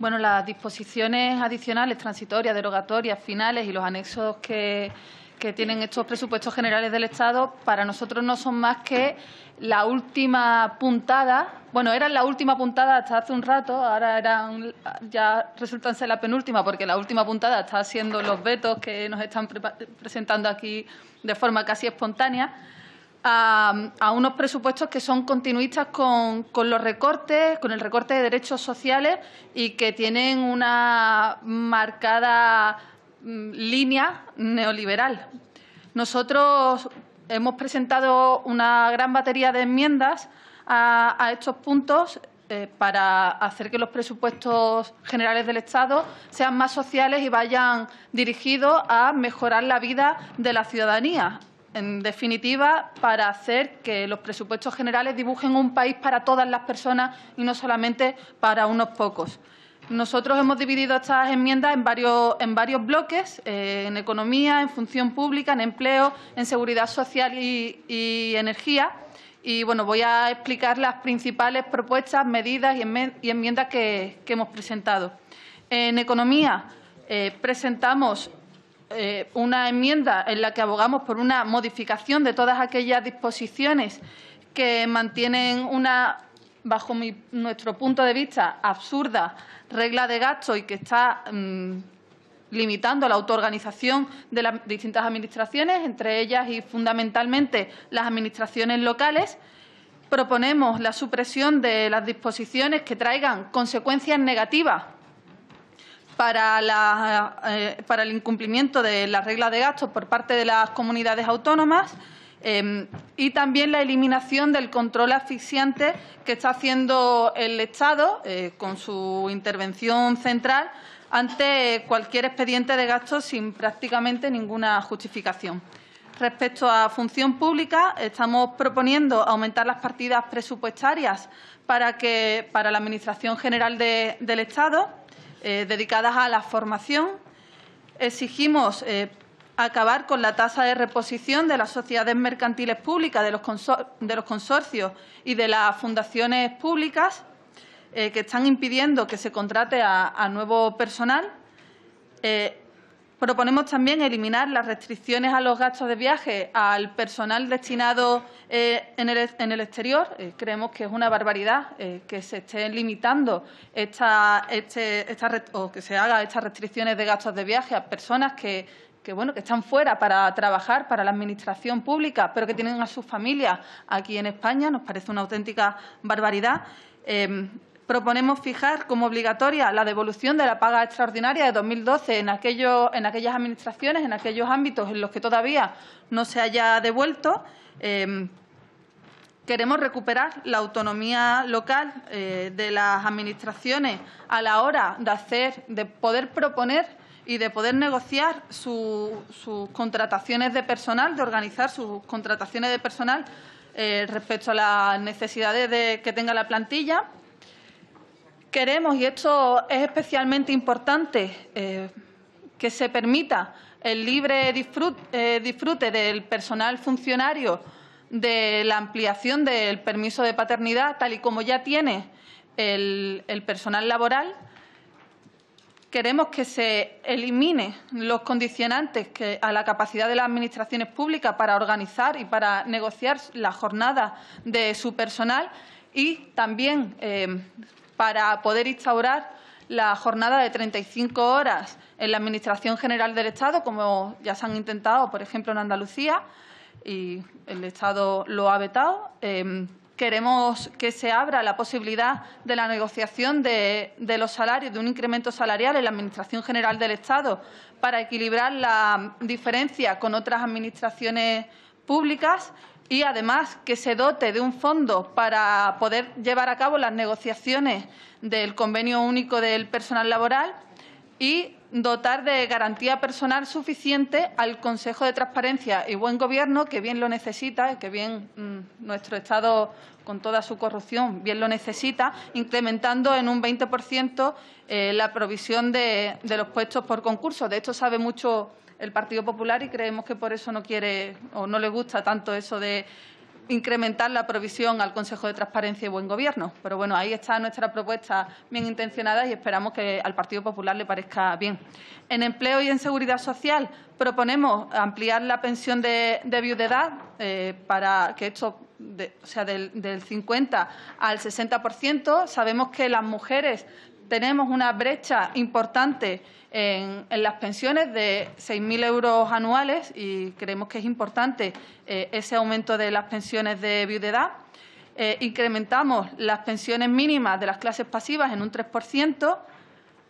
Bueno, las disposiciones adicionales, transitorias, derogatorias, finales y los anexos que, tienen estos presupuestos generales del Estado, para nosotros no son más que la última puntada. Bueno, eran la última puntada hasta hace un rato, ahora eran, ya resultan ser la penúltima, porque la última puntada está siendo los vetos que nos están presentando aquí de forma casi espontánea a, unos presupuestos que son continuistas con, los recortes, con el recorte de derechos sociales y que tienen una marcada mm, línea neoliberal. Nosotros hemos presentado una gran batería de enmiendas a, estos puntos eh, para hacer que los presupuestos generales del Estado sean más sociales y vayan dirigidos a mejorar la vida de la ciudadanía, en definitiva, para hacer que los presupuestos generales dibujen un país para todas las personas y no solamente para unos pocos. Nosotros hemos dividido estas enmiendas en varios, en varios bloques, eh, en economía, en función pública, en empleo, en seguridad social y, energía. Y bueno, voy a explicar las principales propuestas, medidas y enmiendas que, hemos presentado. En economía eh, presentamos eh, una enmienda en la que abogamos por una modificación de todas aquellas disposiciones que mantienen una, bajo nuestro punto de vista, absurda regla de gasto y que está mm, limitando la autoorganización de las distintas administraciones, entre ellas y fundamentalmente las administraciones locales. Proponemos la supresión de las disposiciones que traigan consecuencias negativas eh, para, el incumplimiento de las reglas de gastos por parte de las comunidades autónomas em, y también la eliminación del control asfixiante que está haciendo el Estado eh, con su intervención central ante cualquier expediente de gasto sin prácticamente ninguna justificación. Respecto a función pública, estamos proponiendo aumentar las partidas presupuestarias para, que, la Administración General del Estado eh, dedicadas a la formación. Exigimos eh, acabar con la tasa de reposición de las sociedades mercantiles públicas, de los, consorcios y de las fundaciones públicas eh, que están impidiendo que se contrate a, nuevo personal. Proponemos también eliminar las restricciones a los gastos de viaje al personal destinado eh, en, el, exterior. Eh, creemos que es una barbaridad eh, que se estén limitando este, o que se hagan estas restricciones de gastos de viaje a personas que están fuera para trabajar para la administración pública, pero que tienen a sus familias aquí en España, nos parece una auténtica barbaridad proponemos fijar como obligatoria la devolución de la paga extraordinaria de 2012 en, en aquellas administraciones, en aquellos ámbitos en los que todavía no se haya devuelto. Em, queremos recuperar la autonomía local eh, de las administraciones a la hora de hacer, de poder proponer y de poder negociar sus contrataciones de personal, de organizar sus contrataciones de personal eh, respecto a las necesidades que tenga la plantilla. Queremos, y esto es especialmente importante, eh, que se permita el libre eh, disfrute, del personal funcionario de la ampliación del permiso de paternidad, tal y como ya tiene el, personal laboral. Queremos que se eliminen los condicionantes a la capacidad de las administraciones públicas para organizar y para negociar la jornada de su personal y también eh, para poder instaurar la jornada de 35 horas en la Administración General del Estado, como ya se han intentado, por ejemplo, en Andalucía, y el Estado lo ha vetado. Em, queremos que se abra la posibilidad de la negociación de, los salarios, de un incremento salarial en la Administración General del Estado para equilibrar la diferencia con otras administraciones públicas y además que se dote de un fondo para poder llevar a cabo las negociaciones del convenio único del personal laboral y dotar de garantía personal suficiente al Consejo de Transparencia y Buen Gobierno, que bien lo necesita, que bien mm, nuestro Estado, con toda su corrupción, bien lo necesita, incrementando en un 20% eh, la provisión de, de, los puestos por concurso. De esto sabe mucho el Partido Popular y creemos que por eso no quiere o no le gusta tanto eso de incrementar la provisión al Consejo de Transparencia y Buen Gobierno. Pero bueno, ahí está nuestra propuesta bien intencionada y esperamos que al Partido Popular le parezca bien. En empleo y en seguridad social proponemos ampliar la pensión de, de viudedad eh, para que esto sea, del, del 50 al 60%. Sabemos que las mujeres tenemos una brecha importante en, las pensiones de 6.000 euros anuales y creemos que es importante eh, ese aumento de las pensiones de viudedad. Eh, incrementamos las pensiones mínimas de las clases pasivas en un 3%.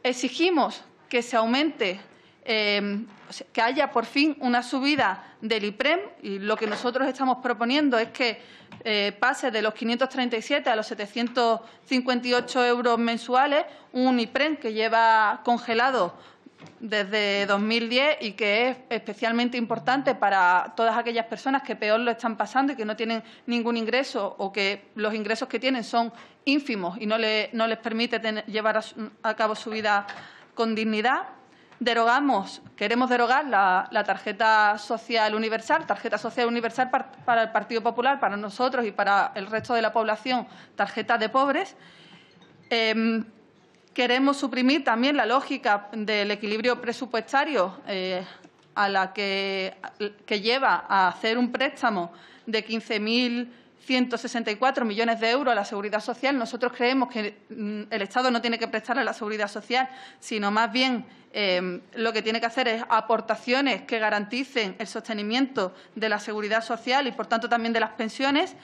Exigimos que se aumente Em, que haya por fin una subida del IPREM y lo que nosotros estamos proponiendo es que eh, pase de los 537 a los 758 euros mensuales un IPREM que lleva congelado desde 2010 y que es especialmente importante para todas aquellas personas que peor lo están pasando y que no tienen ningún ingreso o que los ingresos que tienen son ínfimos y no, les permite llevar a cabo su vida con dignidad derogamos, queremos derogar la, tarjeta social universal, tarjeta social universal para el Partido Popular, para nosotros y para el resto de la población, tarjeta de pobres. Em, queremos suprimir también la lógica del equilibrio presupuestario eh, a la que, que, lleva a hacer un préstamo de 15.000 164 millones de euros a la Seguridad Social. Nosotros creemos que mm, el Estado no tiene que prestarle a la Seguridad Social, sino más bien em, lo que tiene que hacer es aportaciones que garanticen el sostenimiento de la Seguridad Social y, por tanto, también de las pensiones.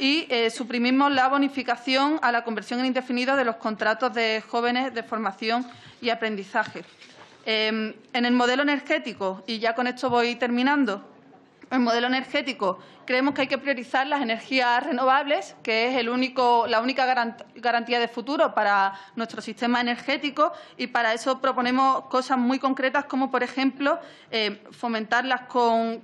Y eh, suprimimos la bonificación a la conversión en indefinido de los contratos de jóvenes de formación y aprendizaje. Em, en el modelo energético, y ya con esto voy terminando, el modelo energético. Creemos que hay que priorizar las energías renovables, que es único, la única garantía de futuro para nuestro sistema energético y para eso proponemos cosas muy concretas como, por ejemplo, eh, fomentarlas con,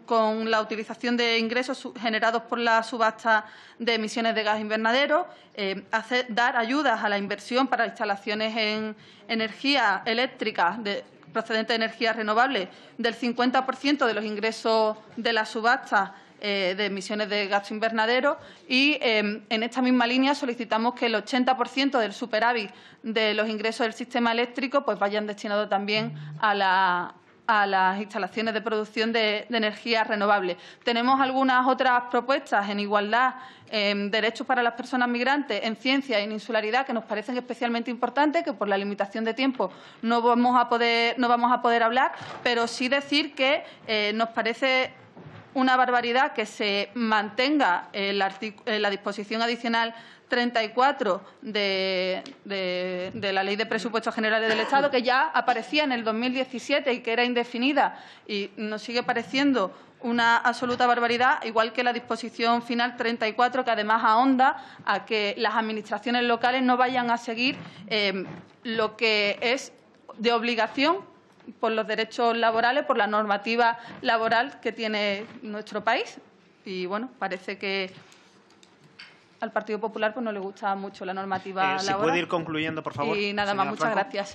la utilización de ingresos generados por la subasta de emisiones de gas invernadero, eh, dar ayudas a la inversión para instalaciones en energía eléctrica de, procedente de energías renovables del 50% de los ingresos de la subasta eh, de emisiones de gasto invernadero y em, en esta misma línea solicitamos que el 80% del superávit de los ingresos del sistema eléctrico pues, vayan destinados también a la, a las instalaciones de producción de, de energías renovables. Tenemos algunas otras propuestas en igualdad, en derechos para las personas migrantes, en ciencia y en insularidad que nos parecen especialmente importantes, que por la limitación de tiempo no vamos a poder, hablar, pero sí decir que eh, nos parece una barbaridad que se mantenga eh, la disposición adicional 34 de, de, la Ley de Presupuestos Generales del Estado, que ya aparecía en el 2017 y que era indefinida y nos sigue pareciendo una absoluta barbaridad, igual que la disposición final 34, que además ahonda a que las administraciones locales no vayan a seguir eh, lo que es de obligación por los derechos laborales, por la normativa laboral que tiene nuestro país. Y, bueno, parece que al Partido Popular pues no le gusta mucho la normativa eh, laboral. Si puede ir concluyendo, por favor. Y nada más, muchas gracias.